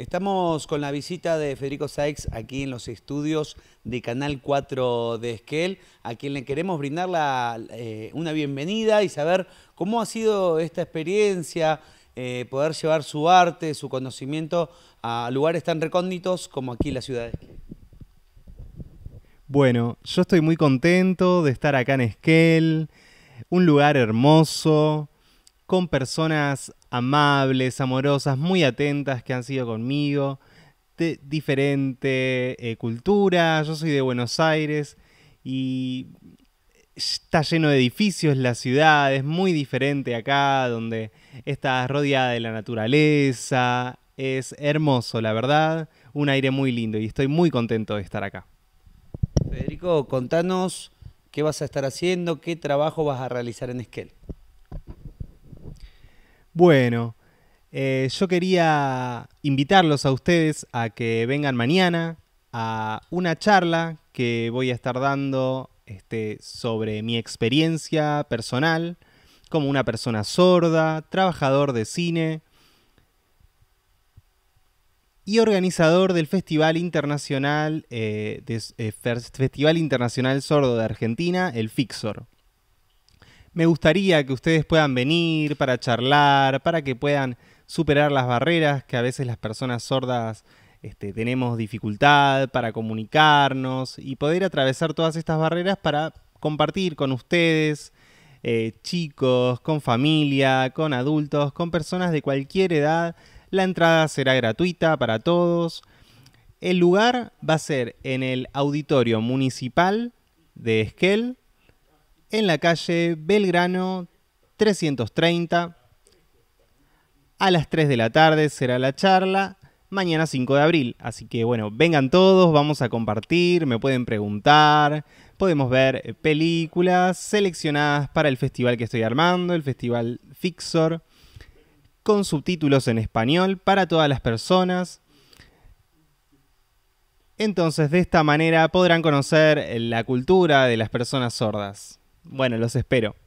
Estamos con la visita de Federico Sykes aquí en los estudios de Canal 4 de Esquel, a quien le queremos brindar la, eh, una bienvenida y saber cómo ha sido esta experiencia, eh, poder llevar su arte, su conocimiento a lugares tan recónditos como aquí la ciudad de Esquel. Bueno, yo estoy muy contento de estar acá en Esquel, un lugar hermoso, con personas amables, amorosas, muy atentas que han sido conmigo, de diferente eh, cultura. Yo soy de Buenos Aires y está lleno de edificios, la ciudad es muy diferente acá, donde está rodeada de la naturaleza. Es hermoso, la verdad, un aire muy lindo y estoy muy contento de estar acá. Federico, contanos qué vas a estar haciendo, qué trabajo vas a realizar en Esquel. Bueno, eh, yo quería invitarlos a ustedes a que vengan mañana a una charla que voy a estar dando este, sobre mi experiencia personal como una persona sorda, trabajador de cine y organizador del Festival Internacional, eh, eh, Festival Internacional Sordo de Argentina, el FIXOR. Me gustaría que ustedes puedan venir para charlar, para que puedan superar las barreras que a veces las personas sordas este, tenemos dificultad para comunicarnos y poder atravesar todas estas barreras para compartir con ustedes, eh, chicos, con familia, con adultos, con personas de cualquier edad. La entrada será gratuita para todos. El lugar va a ser en el auditorio municipal de Esquel, en la calle Belgrano 330. A las 3 de la tarde será la charla, mañana 5 de abril. Así que bueno, vengan todos, vamos a compartir, me pueden preguntar, podemos ver películas seleccionadas para el festival que estoy armando, el Festival Fixor, con subtítulos en español para todas las personas. Entonces de esta manera podrán conocer la cultura de las personas sordas. Bueno, los espero.